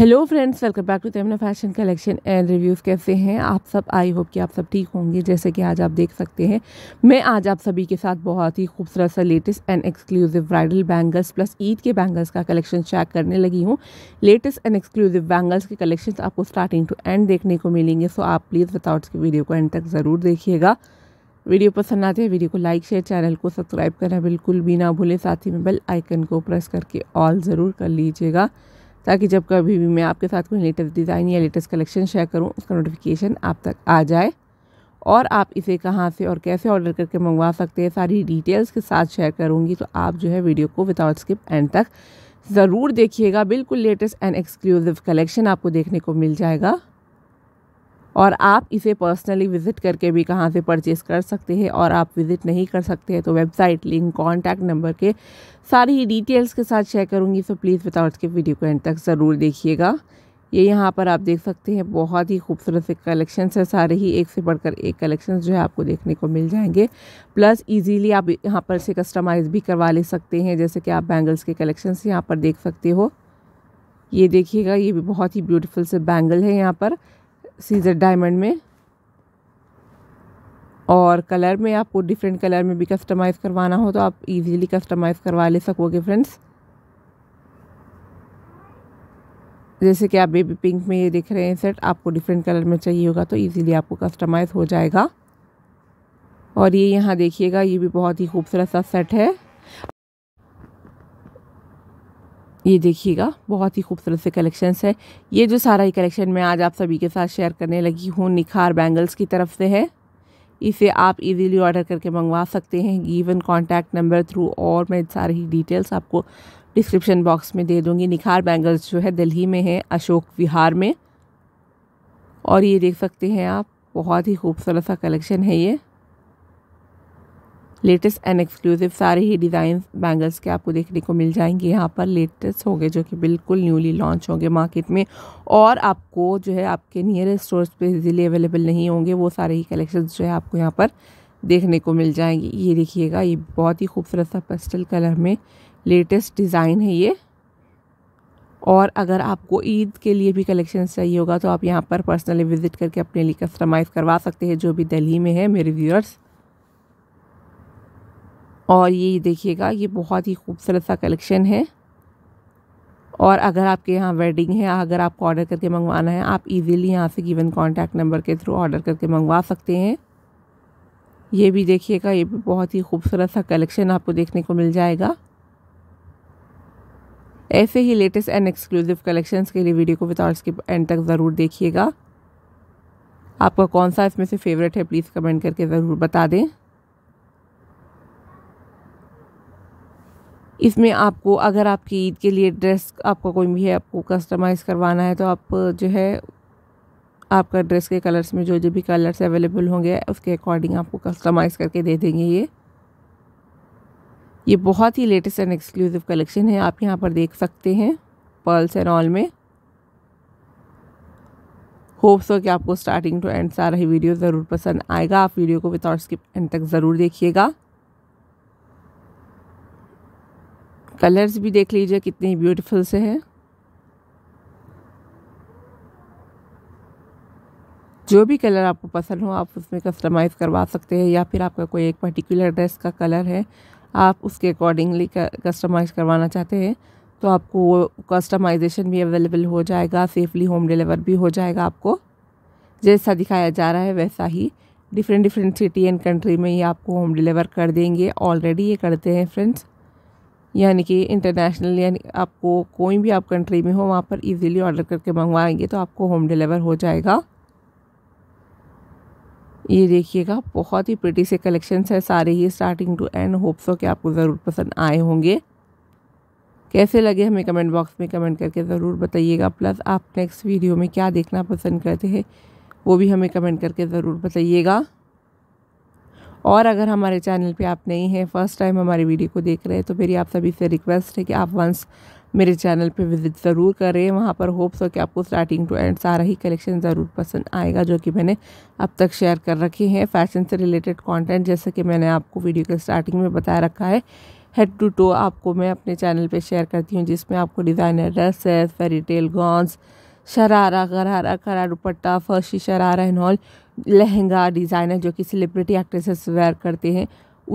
hello friends welcome back to तेमना fashion collection and reviews कैसे हैं आप सब आई होप कि आप सब ठीक होंगे जैसे कि आज आप देख सकते हैं मैं आज आप सभी के साथ बहुत ही खूबसूरत सा latest and exclusive bridal bangles plus Eid के बैंगल्स का कलेक्शन चेक करने लगी हूँ लेटेस्ट एंड एक्सक्लूसिव बैंगल्स के कलेक्शन तो आपको स्टार्टिंग टू एंड देखने को मिलेंगे सो आप प्लीज़ विदाउट की वीडियो को एंड तक ज़रूर देखिएगा वीडियो पसंद आते हैं वीडियो को लाइक शेयर चैनल को सब्सक्राइब करना बिल्कुल भी ना भूलें साथ ही में बेल आइकन को प्रेस करके ऑल ज़रूर कर लीजिएगा ताकि जब कभी भी मैं आपके साथ कोई लेटेस्ट डिज़ाइन या लेटेस्ट कलेक्शन शेयर करूँ उसका नोटिफिकेशन आप तक आ जाए और आप इसे कहाँ से और कैसे ऑर्डर करके मंगवा सकते हैं सारी डिटेल्स के साथ शेयर करूँगी तो आप जो है वीडियो को विदाउट स्किप एंड तक ज़रूर देखिएगा बिल्कुल लेटेस्ट एंड एक्सक्लूसिव कलेक्शन आपको देखने को मिल जाएगा और आप इसे पर्सनली विज़िट करके भी कहाँ से परचेज़ कर सकते हैं और आप विज़िट नहीं कर सकते हैं तो वेबसाइट लिंक कॉन्टैक्ट नंबर के सारी ही डिटेल्स के साथ शेयर करूँगी सो प्लीज़ विदाउट के वीडियो को एंड तक ज़रूर देखिएगा ये यहाँ पर आप देख सकते हैं बहुत ही खूबसूरत से कलेक्शन है सारे ही एक से बढ़कर एक कलेक्शन जो है आपको देखने को मिल जाएंगे प्लस इजीली आप यहाँ पर से कस्टमाइज़ भी करवा ले सकते हैं जैसे कि आप बैंगल्स के कलेक्शन यहाँ पर देख सकते हो ये देखिएगा ये भी बहुत ही ब्यूटीफुल से बैंगल है यहाँ पर सीज़र डायमंड में और कलर में आपको डिफरेंट कलर में भी कस्टमाइज़ करवाना हो तो आप इजीली कस्टमाइज़ करवा ले सकोगे फ्रेंड्स जैसे कि आप बेबी पिंक में ये देख रहे हैं सेट आपको डिफरेंट कलर में चाहिए होगा तो इजीली आपको कस्टमाइज़ हो जाएगा और ये यहाँ देखिएगा ये भी बहुत ही खूबसूरत सा सेट है ये देखिएगा बहुत ही खूबसूरत से कलेक्शंस है ये जो सारा ही कलेक्शन मैं आज आप सभी के साथ शेयर करने लगी हूँ निखार बैंगल्स की तरफ से है इसे आप इजीली ऑर्डर करके मंगवा सकते हैं गिवन कॉन्टैक्ट नंबर थ्रू और मैं सारी ही डिटेल्स आपको डिस्क्रिप्शन बॉक्स में दे दूँगी निखार बैंगल्स जो है दिल्ली में है अशोक विहार में और ये देख सकते हैं आप बहुत ही खूबसूरत सा कलेक्शन है ये लेटेस्ट एंड एक्सक्लूसिव सारे ही डिज़ाइन बैंगल्स के आपको देखने को मिल जाएंगे यहाँ पर लेटेस्ट होंगे जो कि बिल्कुल न्यूली लॉन्च होंगे मार्केट में और आपको जो है आपके नियरेस्ट स्टोर्स पे इजीली अवेलेबल नहीं होंगे वो सारे ही कलेक्शन जो है आपको यहाँ पर देखने को मिल जाएंगे ये देखिएगा ये बहुत ही खूबसूरत सा पेस्टल कलर में लेटेस्ट डिज़ाइन है ये और अगर आपको ईद के लिए भी कलेक्शन चाहिए होगा तो आप यहाँ पर पर्सनली विज़िट करके अपने लिए कस्टमाइज़ करवा सकते हैं जो भी दिल्ली में है मेरे व्यूअर्स और ये देखिएगा ये बहुत ही खूबसूरत सा कलेक्शन है और अगर आपके यहाँ वेडिंग है अगर आपको ऑर्डर करके मंगवाना है आप इजीली यहाँ से गिवन कॉन्टैक्ट नंबर के थ्रू ऑर्डर करके मंगवा सकते हैं ये भी देखिएगा ये भी बहुत ही खूबसूरत सा कलेक्शन आपको देखने को मिल जाएगा ऐसे ही लेटेस्ट एंड एक्सक्लूसिव कलेक्शंस के लिए वीडियो को विदाउट स्किप एंड तक ज़रूर देखिएगा आपका कौन सा इसमें से फेवरेट है प्लीज़ कमेंट करके ज़रूर बता दें इसमें आपको अगर आपकी ईद के लिए ड्रेस आपका कोई भी है आपको कस्टमाइज़ करवाना है तो आप जो है आपका ड्रेस के कलर्स में जो जो भी कलर्स अवेलेबल होंगे उसके अकॉर्डिंग आपको कस्टमाइज़ करके दे देंगे ये ये बहुत ही लेटेस्ट एंड एक्सक्लूसिव कलेक्शन है आप यहाँ पर देख सकते हैं पर्ल्स एंड ऑल में होप्स हो कि आपको स्टार्टिंग टू एंड सारा ही वीडियो ज़रूर पसंद आएगा आप वीडियो को विदाउट स्किप एंड तक ज़रूर देखिएगा कलर्स भी देख लीजिए कितने ब्यूटीफुल से हैं जो भी कलर आपको पसंद हो आप उसमें कस्टमाइज़ करवा सकते हैं या फिर आपका कोई एक पर्टिकुलर ड्रेस का कलर है आप उसके अकॉर्डिंगली कस्टमाइज़ करवाना चाहते हैं तो आपको वो कस्टमाइजेशन भी अवेलेबल हो जाएगा सेफली होम डिलीवर भी हो जाएगा आपको जैसा दिखाया जा रहा है वैसा ही different different city and country में ये आपको होम डिलीवर कर देंगे ऑलरेडी ये करते हैं फ्रेंड्स यानी कि इंटरनेशनल यानी आपको कोई भी आप कंट्री में हो वहाँ पर इजीली ऑर्डर करके मंगवाएंगे तो आपको होम डिलीवर हो जाएगा ये देखिएगा बहुत ही प्रटी से कलेक्शंस है सारे ही स्टार्टिंग टू एंड होप्स हो कि आपको ज़रूर पसंद आए होंगे कैसे लगे हमें कमेंट बॉक्स में कमेंट करके ज़रूर बताइएगा प्लस आप नेक्स्ट वीडियो में क्या देखना पसंद करते हैं वो भी हमें कमेंट करके ज़रूर बताइएगा और अगर हमारे चैनल पे आप नहीं हैं फ़र्स्ट टाइम हमारी वीडियो को देख रहे हैं तो मेरी आप सभी से रिक्वेस्ट है कि आप वंस मेरे चैनल पे विज़िट ज़रूर करें वहाँ पर होप्स हो कि आपको स्टार्टिंग टू एंड सारा ही कलेक्शन ज़रूर पसंद आएगा जो कि मैंने अब तक शेयर कर रखे हैं फैशन से रिलेटेड कॉन्टेंट जैसे कि मैंने आपको वीडियो के स्टार्टिंग में बताया रखा है हेड टू टो आपको मैं अपने चैनल पर शेयर करती हूँ जिसमें आपको designer dresses fairy tale gowns sharara gharara करा dupatta farshi sharara and all lehenga designer जो कि सेलिब्रिटी एक्ट्रेसेस वेयर करते हैं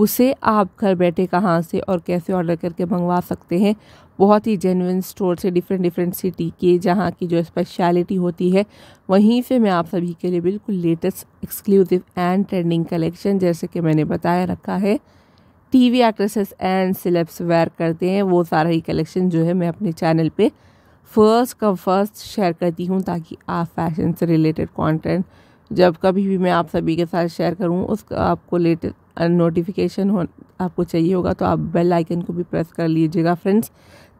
उसे आप घर बैठे कहाँ से और कैसे ऑर्डर करके मंगवा सकते हैं बहुत ही जेनविन स्टोर से डिफरेंट डिफरेंट सिटी के जहाँ की जो स्पेशलिटी होती है वहीं से मैं आप सभी के लिए बिल्कुल latest exclusive and trending collection जैसे कि मैंने बताया रखा है TV actresses and celebs wear करते हैं वो सारा ही कलेक्शन जो है मैं अपने चैनल पे फर्स्ट कम फर्स्ट शेयर करती हूँ ताकि आप फैशन से रिलेटेड कंटेंट जब कभी भी मैं आप सभी के साथ शेयर करूँ उसका आपको लेटेस्ट नोटिफिकेशन हो आपको चाहिए होगा तो आप बेल आइकन को भी प्रेस कर लीजिएगा फ्रेंड्स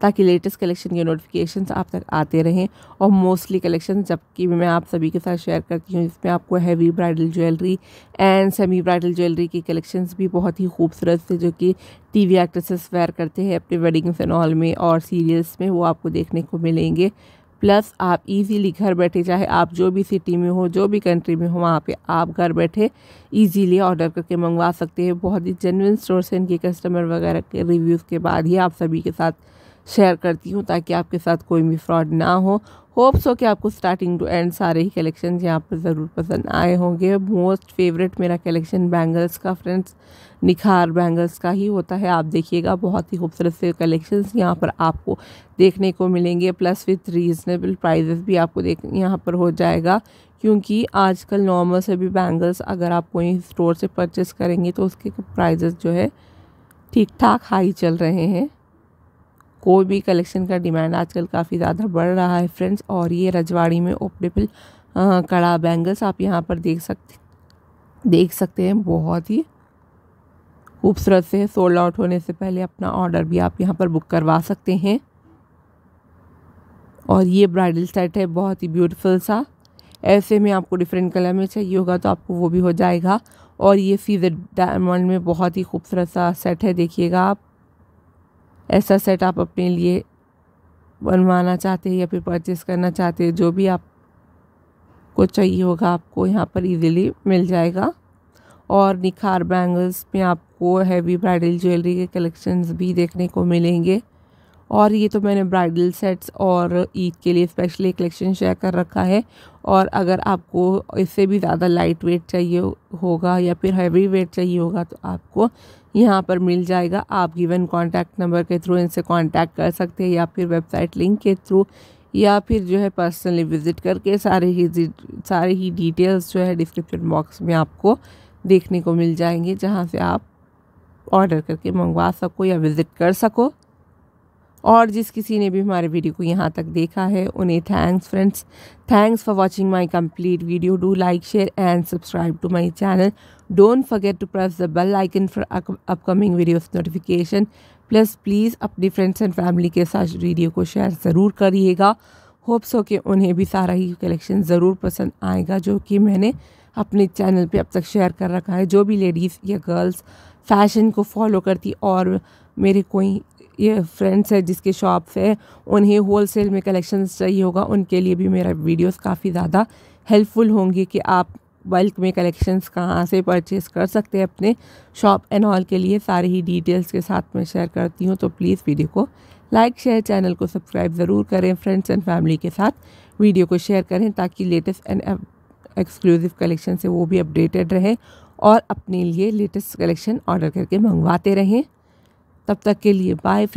ताकि लेटेस्ट कलेक्शन के नोटिफिकेशन आप तक आते रहें और मोस्टली कलेक्शन जबकि मैं आप सभी के साथ शेयर करती हूँ इसमें आपको heavy bridal jewellery and semi bridal jewellery की कलेक्शन भी बहुत ही खूबसूरत से जो कि टीवी एक्ट्रेसेस वेयर करते हैं अपने वेडिंग्स एंड हॉल में और सीरियल्स में वो आपको देखने को मिलेंगे प्लस आप इजीली घर बैठे चाहे आप जो भी सिटी में हो जो भी कंट्री में हो वहाँ पे आप घर बैठे इजीली ऑर्डर करके मंगवा सकते हैं बहुत ही जेनविन स्टोर से इनके कस्टमर वगैरह के रिव्यूज़ के बाद ही आप सभी के साथ शेयर करती हूँ ताकि आपके साथ कोई भी फ्रॉड ना हो होप्स हो कि आपको स्टार्टिंग टू एंड सारे ही कलेक्शन यहाँ पर ज़रूर पसंद आए होंगे मोस्ट फेवरेट मेरा कलेक्शन बैंगल्स का फ्रेंड्स निखार बैंगल्स का ही होता है आप देखिएगा बहुत ही खूबसूरत से कलेक्शन यहाँ पर आपको देखने को मिलेंगे प्लस विथ रीज़नेबल प्राइजेस भी आपको देख यहाँ पर हो जाएगा क्योंकि आजकल नॉर्मल से भी बैंगल्स अगर आप कोई स्टोर से परचेस करेंगे तो उसके प्राइजेस जो है ठीक ठाक हाई चल रहे हैं कोई भी कलेक्शन का डिमांड आजकल काफ़ी ज़्यादा बढ़ रहा है फ्रेंड्स और ये रजवाड़ी में ओपडेबल कड़ा बैंगल्स आप यहाँ पर देख सकते देख सकते हैं बहुत ही खूबसूरत से सोल्ड आउट होने से पहले अपना ऑर्डर भी आप यहाँ पर बुक करवा सकते हैं और ये ब्राइडल सेट है बहुत ही ब्यूटीफुल सा ऐसे में आपको डिफरेंट कलर में चाहिए होगा तो आपको वो भी हो जाएगा और ये सीजर डायमंड में बहुत ही खूबसूरत सा सेट है देखिएगा आप ऐसा सेट आप अपने लिए बनवाना चाहते हैं या फिर परचेस करना चाहते हैं जो भी आपको चाहिए होगा आपको यहाँ पर इजीली मिल जाएगा और निखार बैंगल्स में आपको हैवी ब्राइडल ज्वेलरी के कलेक्शंस भी देखने को मिलेंगे और ये तो मैंने ब्राइडल सेट्स और ईद के लिए स्पेशली कलेक्शन शेयर कर रखा है और अगर आपको इससे भी ज़्यादा लाइट वेट चाहिए होगा या फिर हैवी वेट चाहिए होगा तो आपको यहाँ पर मिल जाएगा आप गिवन कॉन्टैक्ट नंबर के थ्रू इनसे कॉन्टैक्ट कर सकते हैं या फिर वेबसाइट लिंक के थ्रू या फिर जो है पर्सनली विज़िट करके सारे ही सारे ही डिटेल्स जो है डिस्क्रिप्शन बॉक्स में आपको देखने को मिल जाएंगे जहाँ से आप ऑर्डर करके मंगवा सको या विज़िट कर सको और जिस किसी ने भी हमारे वीडियो को यहाँ तक देखा है उन्हें thanks friends thanks for watching my complete video do like share and subscribe to my channel don't forget to press the bell icon for upcoming video notification plus please अपनी फ्रेंड्स एंड फैमिली के साथ video को share ज़रूर करिएगा hopes हो कि उन्हें भी सारा ही कलेक्शन ज़रूर पसंद आएगा जो कि मैंने अपने चैनल पे अब तक शेयर कर रखा है जो भी लेडीज़ या गर्ल्स फैशन को फॉलो करती और मेरे कोई ये फ्रेंड्स है जिसके शॉप्स है उन्हें होलसेल में कलेक्शंस चाहिए होगा उनके लिए भी मेरा वीडियोस काफ़ी ज़्यादा हेल्पफुल होंगी कि आप बल्क में कलेक्शंस कहाँ से परचेज़ कर सकते हैं अपने शॉप एंड ऑल के लिए सारे ही डिटेल्स के साथ मैं शेयर करती हूँ तो प्लीज़ वीडियो को लाइक शेयर चैनल को सब्सक्राइब ज़रूर करें फ्रेंड्स एंड फैमिली के साथ वीडियो को शेयर करें ताकि लेटेस्ट एंड एक्सक्लूसिव कलेक्शन से वो भी अपडेटेड रहे और अपने लिए लेटेस्ट कलेक्शन ऑर्डर करके मंगवाते रहें तब तक के लिए बाय